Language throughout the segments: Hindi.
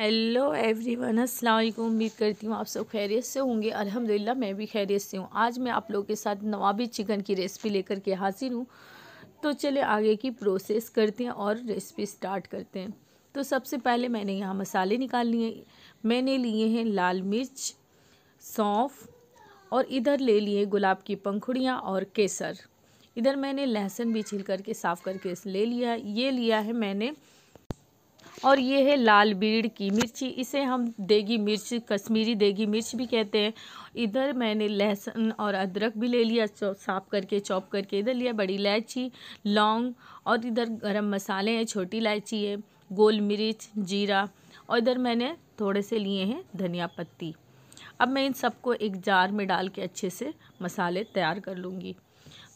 हेलो एवरीवन अस्सलाम वालेकुम उम्मीद करती हूँ आप सब खैरियत से होंगे अल्हम्दुलिल्लाह मैं भी खैरियत से हूँ आज मैं आप लोगों के साथ नवाबी चिकन की रेसिपी लेकर के हाजिर हूँ तो चले आगे की प्रोसेस करते हैं और रेसिपी स्टार्ट करते हैं तो सबसे पहले मैंने यहाँ मसाले निकाल लिए मैंने लिए हैं लाल मिर्च सौंफ और इधर ले लिए गुलाब की पंखुड़ियाँ और केसर इधर मैंने लहसुन भी छिल करके साफ़ करके ले लिया ये लिया है मैंने और ये है लाल बीड़ की मिर्ची इसे हम देगी मिर्च कश्मीरी देगी मिर्च भी कहते हैं इधर मैंने लहसुन और अदरक भी ले लिया साफ करके चॉप करके इधर लिया बड़ी इलायची लौंग और इधर गरम मसाले हैं छोटी इलायची है गोल मिर्च जीरा और इधर मैंने थोड़े से लिए हैं धनिया पत्ती अब मैं इन सबको एक जार में डाल के अच्छे से मसाले तैयार कर लूँगी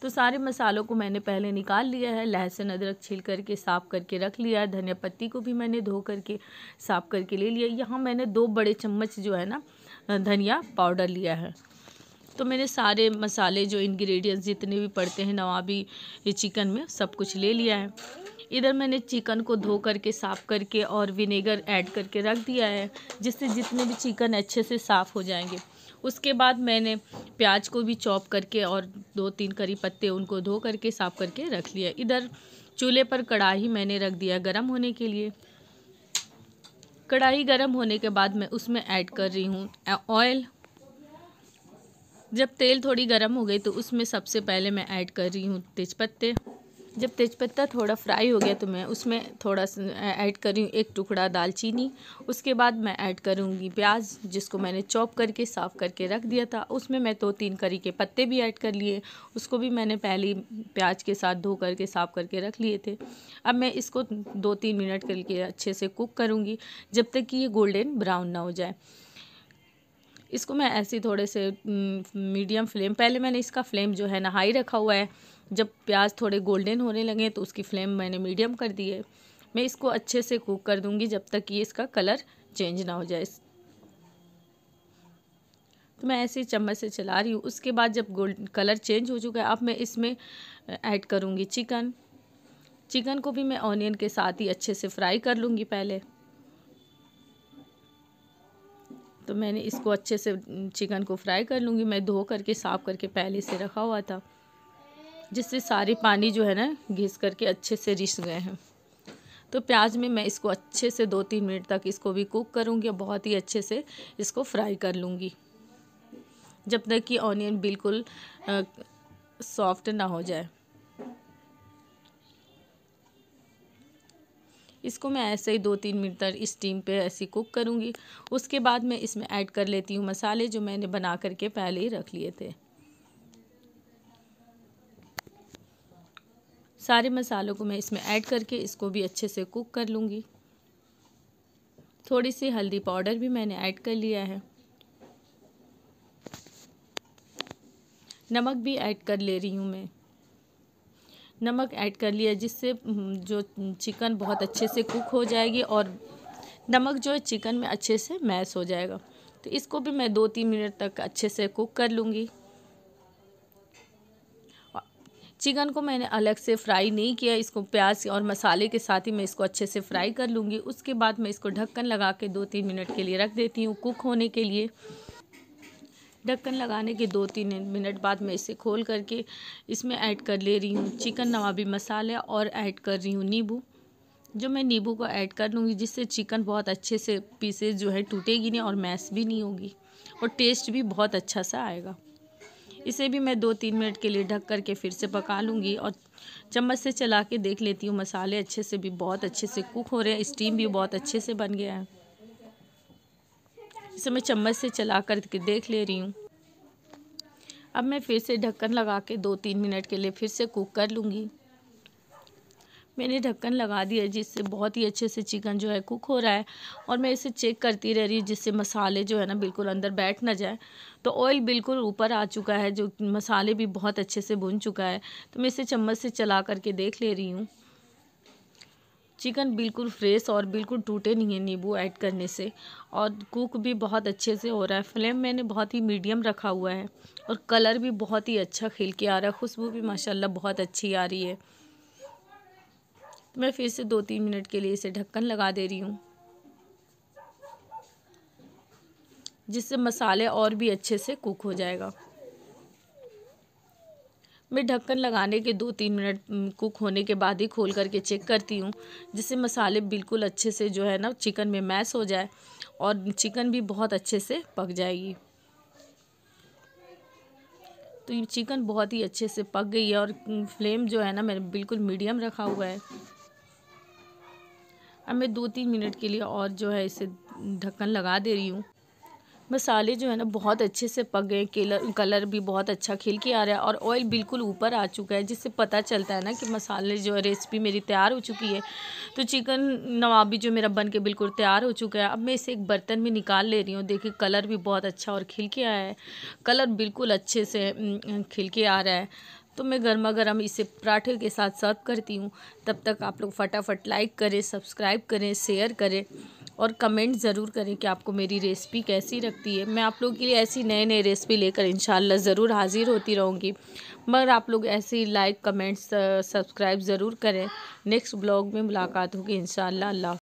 तो सारे मसालों को मैंने पहले निकाल लिया है लहसुन अदरक छील करके साफ़ करके रख लिया है धनिया पत्ती को भी मैंने धो करके साफ़ करके ले लिया यहाँ मैंने दो बड़े चम्मच जो है ना धनिया पाउडर लिया है तो मैंने सारे मसाले जो इंग्रेडिएंट्स जितने भी पड़ते हैं नवाबी चिकन में सब कुछ ले लिया है इधर मैंने चिकन को धो करके साफ़ करके और विनेगर ऐड करके रख दिया है जिससे जितने भी चिकन अच्छे से साफ़ हो जाएंगे उसके बाद मैंने प्याज को भी चॉप करके और दो तीन करी पत्ते उनको धो करके साफ़ करके रख लिया इधर चूल्हे पर कढ़ाई मैंने रख दिया गर्म होने के लिए कढ़ाई गर्म होने के बाद मैं उसमें ऐड कर रही हूँ ऑयल जब तेल थोड़ी गर्म हो गई तो उसमें सबसे पहले मैं ऐड कर रही हूँ तेज़पत्ते जब तेज़पत्ता थोड़ा फ्राई हो गया तो मैं उसमें थोड़ा सा ऐड करी एक टुकड़ा दालचीनी उसके बाद मैं ऐड करूँगी प्याज जिसको मैंने चॉप करके साफ़ करके रख दिया था उसमें मैं दो तो तीन करी के पत्ते भी ऐड कर लिए उसको भी मैंने पहले प्याज के साथ धो करके साफ़ करके रख लिए थे अब मैं इसको दो तीन मिनट करके अच्छे से कुक करूँगी जब तक कि ये गोल्डन ब्राउन ना हो जाए इसको मैं ऐसे थोड़े से मीडियम फ्लेम पहले मैंने इसका फ्लेम जो है ना हाई रखा हुआ है जब प्याज थोड़े गोल्डन होने लगे तो उसकी फ्लेम मैंने मीडियम कर दी है मैं इसको अच्छे से कुक कर दूंगी जब तक ये इसका कलर चेंज ना हो जाए तो मैं ऐसे चम्मच से चला रही हूँ उसके बाद जब गोल्ड कलर चेंज हो चुका है अब मैं इसमें ऐड करूँगी चिकन चिकन को भी मैं ऑनियन के साथ ही अच्छे से फ्राई कर लूँगी पहले तो मैंने इसको अच्छे से चिकन को फ्राई कर लूँगी मैं धो करके साफ़ करके पहले से रखा हुआ था जिससे सारे पानी जो है ना घिस करके अच्छे से रिस गए हैं तो प्याज में मैं इसको अच्छे से दो तीन मिनट तक इसको भी कुक करूँगी और बहुत ही अच्छे से इसको फ्राई कर लूँगी जब तक कि ऑनियन बिल्कुल सॉफ्ट ना हो जाए इसको मैं ऐसे ही दो तीन मिनट तक स्टीम पे ऐसी कुक करूँगी उसके बाद मैं इसमें ऐड कर लेती हूँ मसाले जो मैंने बना करके पहले ही रख लिए थे सारे मसालों को मैं इसमें ऐड करके इसको भी अच्छे से कुक कर लूँगी थोड़ी सी हल्दी पाउडर भी मैंने ऐड कर लिया है नमक भी ऐड कर ले रही हूँ मैं नमक ऐड कर लिया जिससे जो चिकन बहुत अच्छे से कुक हो जाएगी और नमक जो है चिकन में अच्छे से मैश हो जाएगा तो इसको भी मैं दो तीन मिनट तक अच्छे से कुक कर लूँगी चिकन को मैंने अलग से फ्राई नहीं किया इसको प्याज और मसाले के साथ ही मैं इसको अच्छे से फ्राई कर लूँगी उसके बाद मैं इसको ढक्कन लगा के दो तीन मिनट के लिए रख देती हूँ कुक होने के लिए ढक्कन लगाने के दो तीन मिनट बाद मैं इसे खोल करके इसमें ऐड कर ले रही हूँ चिकन नवाबी मसाला और ऐड कर रही हूँ नींबू जो मैं नींबू को ऐड कर लूँगी जिससे चिकन बहुत अच्छे से पीसेस जो है टूटेगी नहीं और मैस भी नहीं होगी और टेस्ट भी बहुत अच्छा सा आएगा इसे भी मैं दो तीन मिनट के लिए ढक करके फिर से पका लूँगी और चम्मच से चला के देख लेती हूँ मसाले अच्छे से भी बहुत अच्छे से कुक हो रहे हैं स्टीम भी बहुत अच्छे से बन गया है इसे मैं चम्मच से चला करके देख ले रही हूँ अब मैं फिर से ढक्कन लगा के दो तीन मिनट के लिए फिर से कुक कर लूँगी मैंने ढक्कन लगा दिया जिससे बहुत ही अच्छे से चिकन जो है कुक हो रहा है और मैं इसे चेक करती रह रही हूँ जिससे मसाले जो है ना बिल्कुल अंदर बैठ ना जाए तो ऑयल बिल्कुल ऊपर आ चुका है जो मसाले भी बहुत अच्छे से भुन चुका है तो मैं इसे चम्मच से चला करके देख ले रही हूँ चिकन बिल्कुल फ्रेश और बिल्कुल टूटे नहीं है नींबू ऐड करने से और कुक भी बहुत अच्छे से हो रहा है फ्लेम मैंने बहुत ही मीडियम रखा हुआ है और कलर भी बहुत ही अच्छा खिल के आ रहा है खुशबू भी माशाल्लाह बहुत अच्छी आ रही है तो मैं फिर से दो तीन मिनट के लिए इसे ढक्कन लगा दे रही हूँ जिससे मसाले और भी अच्छे से कुक हो जाएगा मैं ढक्कन लगाने के दो तीन मिनट कुक होने के बाद ही खोल करके चेक करती हूँ जिससे मसाले बिल्कुल अच्छे से जो है ना चिकन में मैस हो जाए और चिकन भी बहुत अच्छे से पक जाएगी तो ये चिकन बहुत ही अच्छे से पक गई है और फ्लेम जो है ना मैंने बिल्कुल मीडियम रखा हुआ है अब मैं दो तीन मिनट के लिए और जो है इसे ढक्कन लगा दे रही हूँ मसाले जो है ना बहुत अच्छे से पक गए केलर कलर भी बहुत अच्छा खिल के आ रहा है और ऑयल बिल्कुल ऊपर आ चुका है जिससे पता चलता है ना कि मसाले जो है रेसिपी मेरी तैयार हो चुकी है तो चिकन नवाबी जो मेरा बन के बिल्कुल तैयार हो चुका है अब मैं इसे एक बर्तन में निकाल ले रही हूँ देखिए कलर भी बहुत अच्छा और खिल के आया है कलर बिल्कुल अच्छे से खिल के आ रहा है तो मैं गर्मा गर्म इसे पराठे के साथ सर्व करती हूँ तब तक आप लोग फटाफट लाइक करें सब्सक्राइब करें शेयर करें और कमेंट ज़रूर करें कि आपको मेरी रेसिपी कैसी लगती है मैं आप लोगों के लिए ऐसी नए नए रेसिपी लेकर इन ज़रूर हाज़िर होती रहूँगी मगर आप लोग ऐसी लाइक कमेंट्स सब्सक्राइब ज़रूर करें नेक्स्ट ब्लॉग में मुलाकात होगी इन अल्लाह